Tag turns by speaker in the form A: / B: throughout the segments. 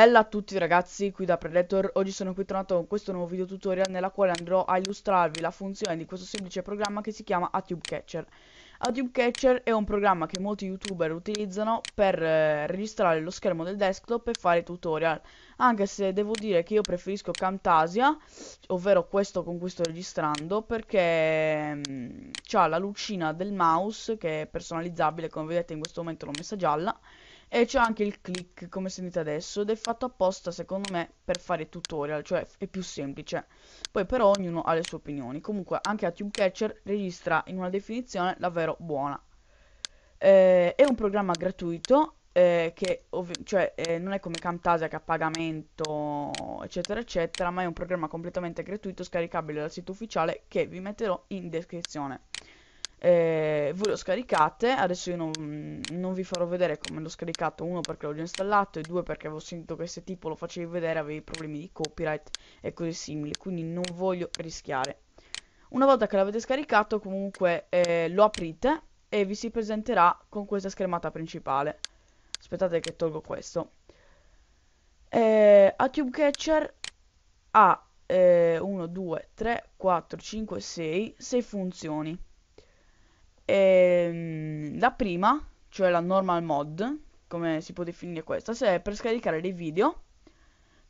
A: Bella a tutti ragazzi, qui da Predator, oggi sono qui tornato con questo nuovo video tutorial nella quale andrò a illustrarvi la funzione di questo semplice programma che si chiama ATube Catcher. ATube Catcher è un programma che molti youtuber utilizzano per eh, registrare lo schermo del desktop e fare tutorial, anche se devo dire che io preferisco Camtasia, ovvero questo con cui sto registrando, perché mm, ha la lucina del mouse che è personalizzabile, come vedete in questo momento l'ho messa gialla, e c'è anche il click come sentite adesso ed è fatto apposta secondo me per fare tutorial cioè è più semplice poi però ognuno ha le sue opinioni comunque anche a TubeCatcher registra in una definizione davvero buona eh, è un programma gratuito eh, che cioè, eh, non è come Camtasia che ha pagamento eccetera eccetera ma è un programma completamente gratuito scaricabile dal sito ufficiale che vi metterò in descrizione eh, voi lo scaricate adesso io non, non, vi farò vedere come l'ho scaricato uno perché l'ho già installato e due perché avevo sentito che se tipo lo facevi vedere avevi problemi di copyright e cose simili quindi non voglio rischiare una volta che l'avete scaricato comunque eh, lo aprite e vi si presenterà con questa schermata principale aspettate che tolgo questo eh, a Tube Catcher ha 1, 2, 3, 4, 5, 6 6 funzioni e, ehm, la prima, cioè la normal mod, come si può definire questa, è cioè per scaricare dei video.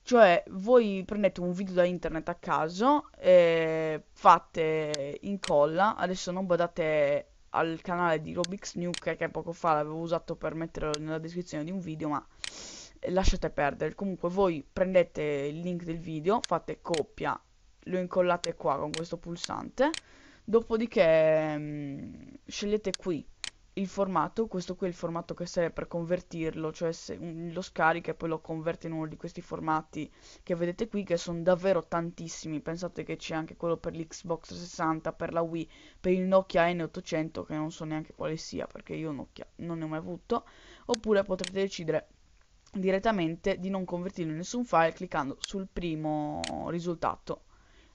A: Cioè, voi prendete un video da internet a caso e fate incolla. Adesso non badate al canale di Robix Nuke che poco fa l'avevo usato per metterlo nella descrizione di un video, ma lasciate perdere. Comunque voi prendete il link del video, fate copia, lo incollate qua con questo pulsante dopodiché mh, mm, scegliete qui il formato, questo qui è il formato che serve per convertirlo, cioè se, mh, lo scarica e poi lo converte in uno di questi formati che vedete qui che sono davvero tantissimi, pensate che c'è anche quello per l'Xbox 60, per la Wii, per il Nokia N800 che non so neanche quale sia perché io Nokia non ne ho mai avuto, oppure potrete decidere direttamente di non convertirlo in nessun file cliccando sul primo risultato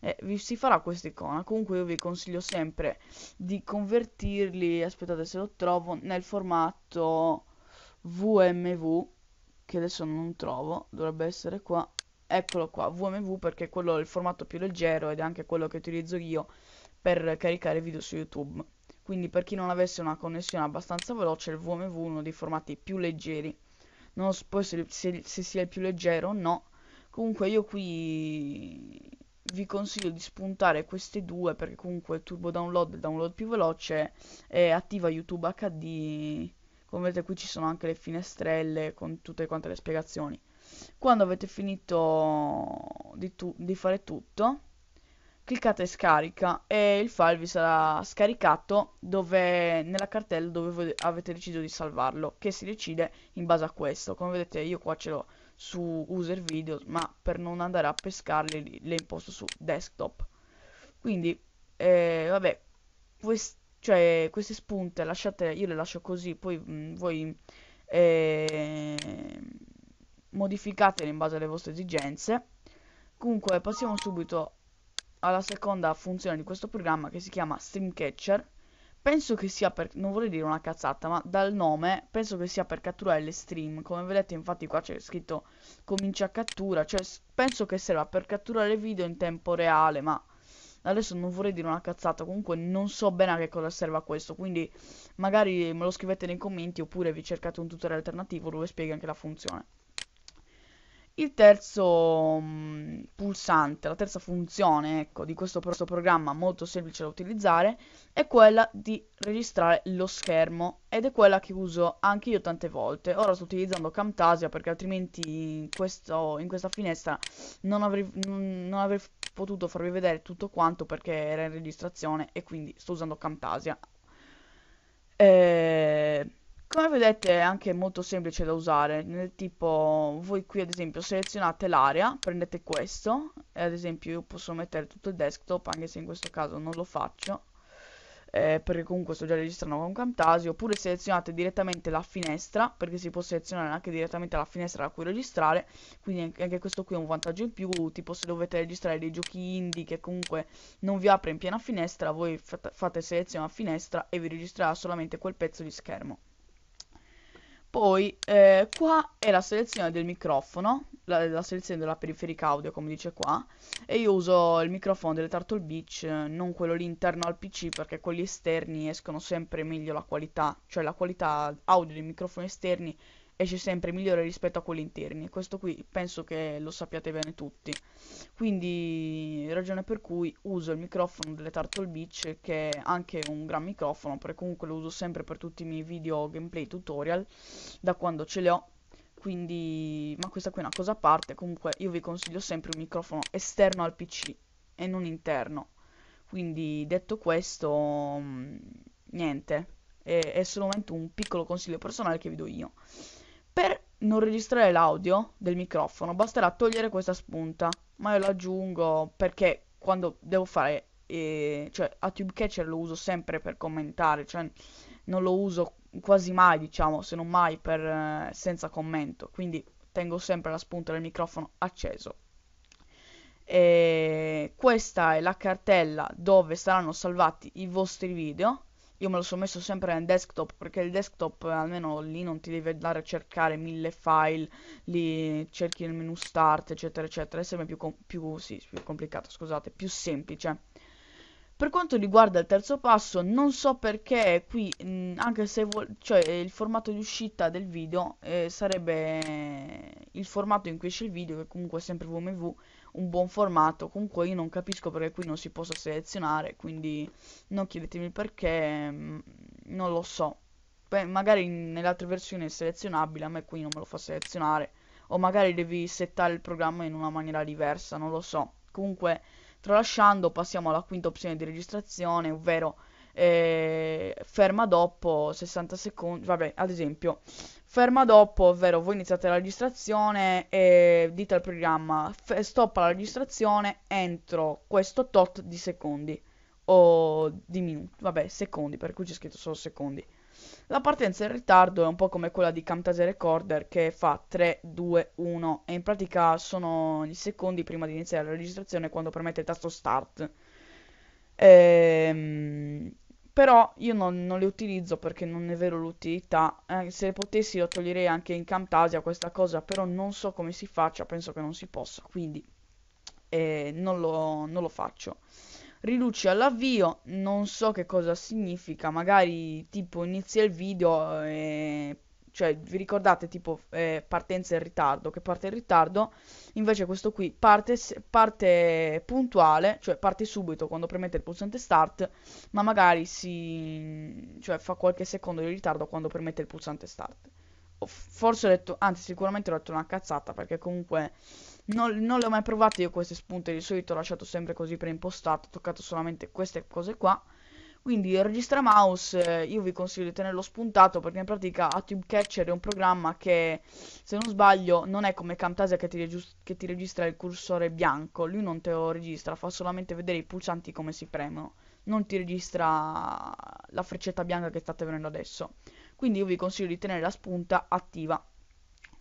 A: eh, vi si farà questa icona comunque io vi consiglio sempre di convertirli aspettate se lo trovo nel formato VMV che adesso non trovo dovrebbe essere qua eccolo qua VMV perché quello è il formato più leggero ed è anche quello che utilizzo io per caricare video su YouTube quindi per chi non avesse una connessione abbastanza veloce il VMV è uno dei formati più leggeri non so poi se, se, se sia il più leggero o no comunque io qui vi consiglio di spuntare queste due perché comunque turbo download è il download più veloce e attiva YouTube HD come vedete qui ci sono anche le finestrelle con tutte quante le spiegazioni quando avete finito di, di fare tutto cliccate scarica e il file vi sarà scaricato dove, nella cartella dove avete deciso di salvarlo che si decide in base a questo come vedete io qua ce l'ho su user videos ma per non andare a pescarle le imposto su desktop quindi eh, vabbè quest cioè, queste spunte lasciate io le lascio così poi mh, mm, voi eh, modificatele in base alle vostre esigenze comunque passiamo subito alla seconda funzione di questo programma che si chiama stream catcher Penso che sia per... non vorrei dire una cazzata, ma dal nome penso che sia per catturare le stream. Come vedete infatti qua c'è scritto comincia cattura, cioè penso che serva per catturare video in tempo reale, ma adesso non vorrei dire una cazzata, comunque non so bene a che cosa serva questo, quindi magari me lo scrivete nei commenti oppure vi cercate un tutorial alternativo dove spiega anche la funzione. Il terzo mh, mm, pulsante, la terza funzione ecco, di questo, questo programma molto semplice da utilizzare è quella di registrare lo schermo ed è quella che uso anche io tante volte. Ora sto utilizzando Camtasia perché altrimenti in, questo, in questa finestra non avrei, non avrei potuto farvi vedere tutto quanto perché era in registrazione e quindi sto usando Camtasia. Eh come vedete è anche molto semplice da usare, nel tipo voi qui ad esempio selezionate l'area, prendete questo, e ad esempio io posso mettere tutto il desktop, anche se in questo caso non lo faccio, eh, perché comunque sto già registrando con Camtasia, oppure selezionate direttamente la finestra, perché si può selezionare anche direttamente la finestra da cui registrare, quindi anche questo qui è un vantaggio in più, tipo se dovete registrare dei giochi indie che comunque non vi apre in piena finestra, voi fate selezione a finestra e vi registrerà solamente quel pezzo di schermo. Poi eh, qua è la selezione del microfono, la, la, selezione della periferica audio come dice qua E io uso il microfono delle Turtle Beach, non quello lì interno al PC perché quelli esterni escono sempre meglio la qualità Cioè la qualità audio dei microfoni esterni esce sempre migliore rispetto a quelli interni. Questo qui penso che lo sappiate bene tutti. Quindi ragione per cui uso il microfono delle Turtle Beach che è anche un gran microfono perché comunque lo uso sempre per tutti i miei video gameplay tutorial da quando ce li ho. Quindi, ma questa qui è una cosa a parte, comunque io vi consiglio sempre un microfono esterno al PC e non interno. Quindi detto questo, mm, niente, è, è solamente un piccolo consiglio personale che vi do io. Per non registrare l'audio del microfono basterà togliere questa spunta, ma io lo aggiungo perché quando devo fare, eh, cioè a TubeCatcher lo uso sempre per commentare, cioè non lo uso quasi mai diciamo, se non mai per, eh, senza commento, quindi tengo sempre la spunta del microfono acceso. E questa è la cartella dove saranno salvati i vostri video io me lo sono messo sempre nel desktop perché il desktop almeno lì non ti devi andare a cercare mille file, lì cerchi il menu start eccetera eccetera, è sempre più, più, sì, più complicato, scusate, più semplice. Per quanto riguarda il terzo passo, non so perché qui, mh, anche se cioè, il formato di uscita del video eh, sarebbe il formato in cui esce il video, che comunque è sempre VMV, un buon formato comunque io non capisco perché qui non si possa selezionare quindi non chiedetemi perché mm, non lo so Beh, magari nelle altre versioni è selezionabile a me qui non me lo fa selezionare o magari devi settare il programma in una maniera diversa non lo so comunque tralasciando passiamo alla quinta opzione di registrazione ovvero eh, ferma dopo 60 secondi, vabbè, ad esempio, ferma dopo, ovvero voi iniziate la registrazione e dite al programma f- stoppa la registrazione entro questo tot di secondi o di minuti, vabbè, secondi, per cui c'è scritto solo secondi. La partenza in ritardo è un po' come quella di Camtasia Recorder che fa 3, 2, 1 e in pratica sono i secondi prima di iniziare la registrazione quando premete il tasto start. Ehm, però io non, non le utilizzo perché non ne vedo l'utilità. Eh, se le potessi io toglierei anche in Camtasia questa cosa, però non so come si faccia, penso che non si possa, quindi eh, non, lo, non lo faccio riluci all'avvio, non so che cosa significa, magari tipo inizia il video e eh, cioè vi ricordate tipo eh, partenza in ritardo, che parte in ritardo, invece questo qui parte, parte puntuale, cioè parte subito quando premete il pulsante start, ma magari si, cioè, fa qualche secondo di ritardo quando premete il pulsante start. Forse ho detto, anzi sicuramente ho detto una cazzata perché comunque non, non le ho mai provate io queste spunte, di solito ho lasciato sempre così preimpostato, ho toccato solamente queste cose qua quindi il registra mouse eh, io vi consiglio di tenerlo spuntato perché in pratica Atube Catcher è un programma che se non sbaglio non è come Camtasia che ti, che ti registra il cursore bianco, lui non te lo registra, fa solamente vedere i pulsanti come si premono, non ti registra la freccetta bianca che state vedendo adesso. Quindi io vi consiglio di tenere la spunta attiva.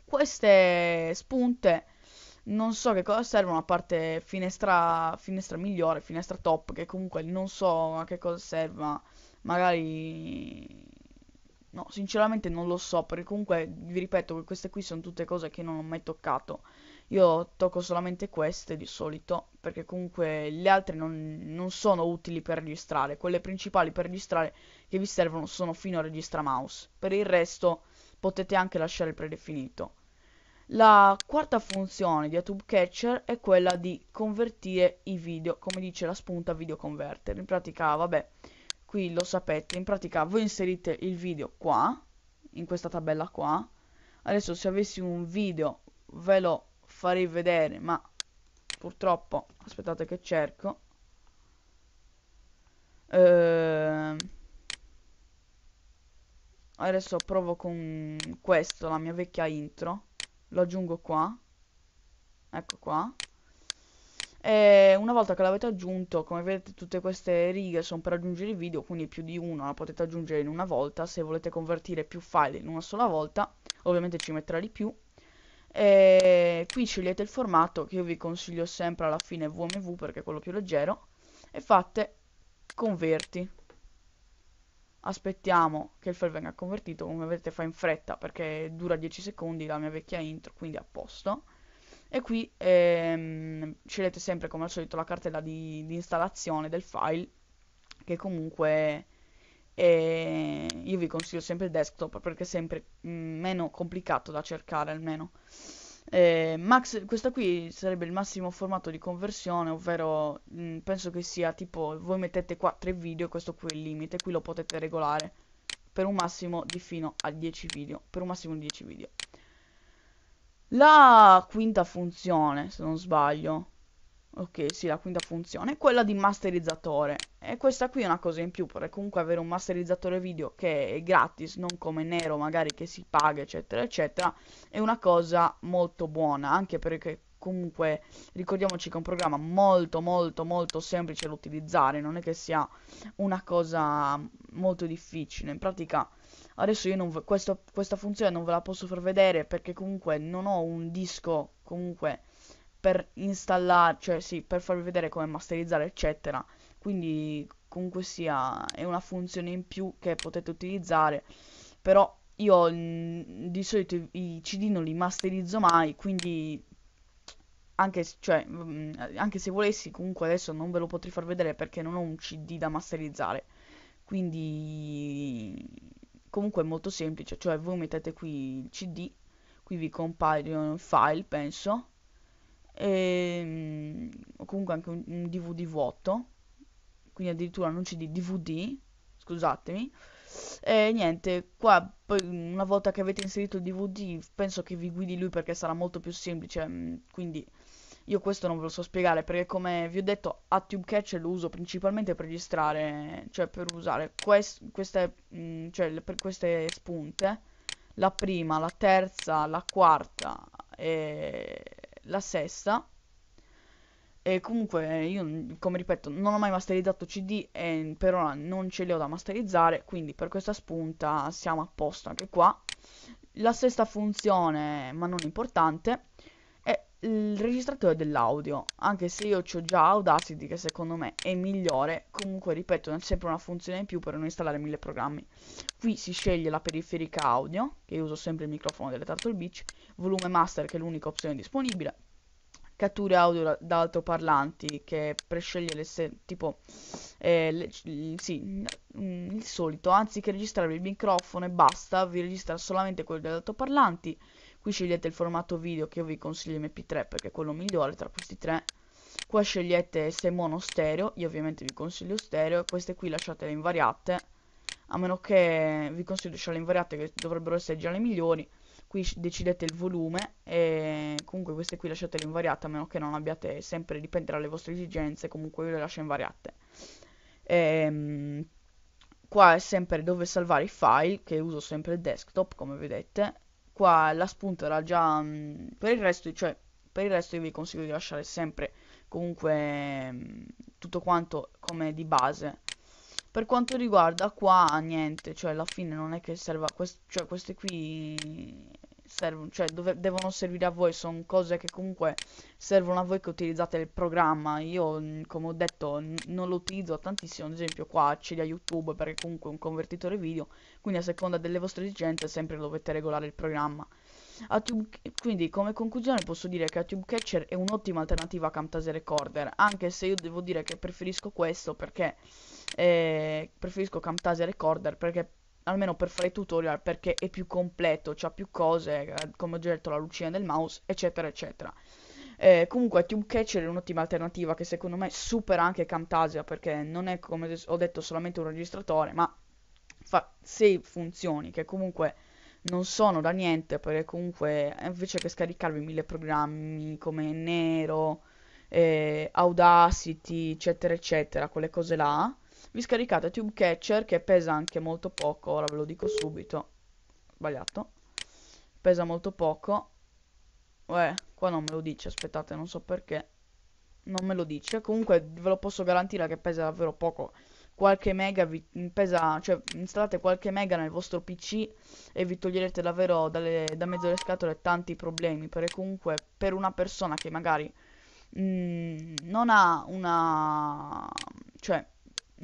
A: Queste spunte non so che cosa servono a parte finestra, finestra migliore, finestra top, che comunque non so a che cosa serva, magari... No, sinceramente non lo so, perché comunque vi ripeto che queste qui sono tutte cose che non ho mai toccato. Io tocco solamente queste di solito, perché comunque le altre non, non sono utili per registrare. Quelle principali per registrare che vi servono sono fino a registra mouse. Per il resto potete anche lasciare il predefinito. La quarta funzione di YouTube Catcher è quella di convertire i video, come dice la spunta video converter. In pratica, vabbè, qui lo sapete, in pratica voi inserite il video qua, in questa tabella qua. Adesso se avessi un video ve lo farei vedere, ma purtroppo, aspettate che cerco. Ehm... Adesso provo con questo, la mia vecchia intro lo aggiungo qua, ecco qua, e una volta che l'avete aggiunto, come vedete tutte queste righe sono per aggiungere i video, quindi più di uno la potete aggiungere in una volta, se volete convertire più file in una sola volta, ovviamente ci metterà di più. E qui scegliete il formato che io vi consiglio sempre alla fine VMV perché è quello più leggero e fate converti aspettiamo che il file venga convertito, come vedete fa in fretta perché dura 10 secondi la mia vecchia intro, quindi a posto. E qui ehm, scegliete sempre come al solito la cartella di, di installazione del file, che comunque è, io vi consiglio sempre il desktop perché è sempre mh, mm, meno complicato da cercare almeno. Eh, max, questo qui sarebbe il massimo formato di conversione, ovvero mh, mm, penso che sia tipo voi mettete qua tre video, e questo qui è il limite, qui lo potete regolare per un massimo di fino a 10 video, per un massimo di 10 video. La quinta funzione, se non sbaglio, Ok, sì, la quinta funzione è quella di masterizzatore. E questa qui è una cosa in più, perché comunque avere un masterizzatore video che è gratis, non come Nero magari che si paga, eccetera, eccetera, è una cosa molto buona, anche perché comunque ricordiamoci che è un programma molto molto molto semplice da utilizzare, non è che sia una cosa molto difficile. In pratica adesso io non questo, questa funzione non ve la posso far vedere perché comunque non ho un disco comunque per installare, cioè sì, per farvi vedere come masterizzare eccetera. Quindi comunque sia è una funzione in più che potete utilizzare, però io di solito i CD non li masterizzo mai, quindi anche, cioè, mm, eh, anche se volessi comunque adesso non ve lo potrei far vedere perché non ho un CD da masterizzare. Quindi comunque è molto semplice, cioè voi mettete qui il CD, qui vi compaiono i file, penso e, ehm, o comunque anche un, un, DVD vuoto, quindi addirittura non di DVD, scusatemi. E niente, qua poi una volta che avete inserito il DVD penso che vi guidi lui perché sarà molto più semplice, mm, quindi io questo non ve lo so spiegare perché come vi ho detto a TubeCatcher lo uso principalmente per registrare, cioè per usare quest queste, mh, mm, cioè per queste spunte, la prima, la terza, la quarta e la sesta. E comunque io, come ripeto, non ho mai masterizzato CD e per ora non ce li ho da masterizzare, quindi per questa spunta siamo a posto anche qua. La sesta funzione, ma non importante, il registratore dell'audio anche se io ho già Audacity che secondo me è migliore comunque ripeto è sempre una funzione in più per non installare mille programmi qui si sceglie la periferica audio che io uso sempre il microfono delle Turtle Beach volume master che è l'unica opzione disponibile catture audio da altoparlanti che presceglie le se- tipo eh, le, sì, il solito anziché registrare il microfono e basta vi registra solamente quello degli altoparlanti qui scegliete il formato video che io vi consiglio mp3 perché è quello migliore tra questi tre qua scegliete se mono o stereo io ovviamente vi consiglio stereo queste qui lasciatele invariate a meno che vi consiglio di lasciarle invariate che dovrebbero essere già le migliori qui decidete il volume e comunque queste qui lasciatele invariate a meno che non abbiate sempre dipende dalle vostre esigenze comunque io le lascio invariate e, ehm, qua è sempre dove salvare i file che uso sempre il desktop come vedete qua la spunta era già mh, mm, per il resto cioè per il resto io vi consiglio di lasciare sempre comunque mh, mm, tutto quanto come di base per quanto riguarda qua niente cioè alla fine non è che serva quest cioè queste qui servono, cioè dove, devono servire a voi, sono cose che comunque servono a voi che utilizzate il programma. Io, mm, come ho detto, non lo utilizzo tantissimo, ad esempio qua c'è da YouTube perché comunque è un convertitore video, quindi a seconda delle vostre esigenze sempre dovete regolare il programma. Tube, quindi come conclusione posso dire che Atube Catcher è un'ottima alternativa a Camtasia Recorder, anche se io devo dire che preferisco questo perché eh, preferisco Camtasia Recorder perché almeno per fare i tutorial perché è più completo, ha più cose, eh, come ho già detto la lucina del mouse, eccetera eccetera. Eh, comunque Tube Catcher è un'ottima alternativa che secondo me supera anche Camtasia perché non è come ho detto solamente un registratore, ma fa 6 funzioni che comunque non sono da niente perché comunque eh, invece che scaricarvi mille programmi come Nero, eh, Audacity, eccetera eccetera, quelle cose là, vi scaricate Tube Catcher che pesa anche molto poco, ora ve lo dico subito, sbagliato, pesa molto poco, eh, qua non me lo dice, aspettate, non so perché, non me lo dice, comunque ve lo posso garantire che pesa davvero poco, qualche mega vi pesa, cioè installate qualche mega nel vostro PC e vi toglierete davvero dalle, da mezzo alle scatole tanti problemi, perché comunque per una persona che magari mh, mm, non ha una cioè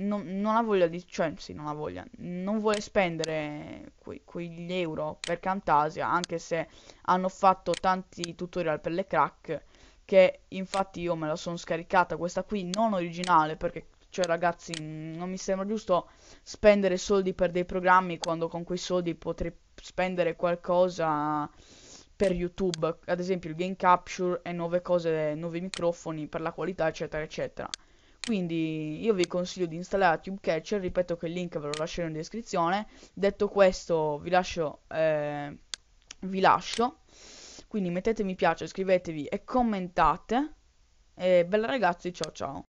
A: non, non, ha voglia di... cioè sì, non ha voglia, non vuole spendere que, quegli euro per Camtasia, anche se hanno fatto tanti tutorial per le crack, che infatti io me la sono scaricata, questa qui non originale, perché cioè ragazzi non mi sembra giusto spendere soldi per dei programmi quando con quei soldi potrei spendere qualcosa per YouTube, ad esempio il game capture e nuove cose, nuovi microfoni per la qualità eccetera eccetera quindi io vi consiglio di installare TubeCatcher, ripeto che il link ve lo lascerò in descrizione. Detto questo vi lascio, eh, vi lascio. quindi mettete mi piace, iscrivetevi e commentate. E bella ragazzi, ciao ciao.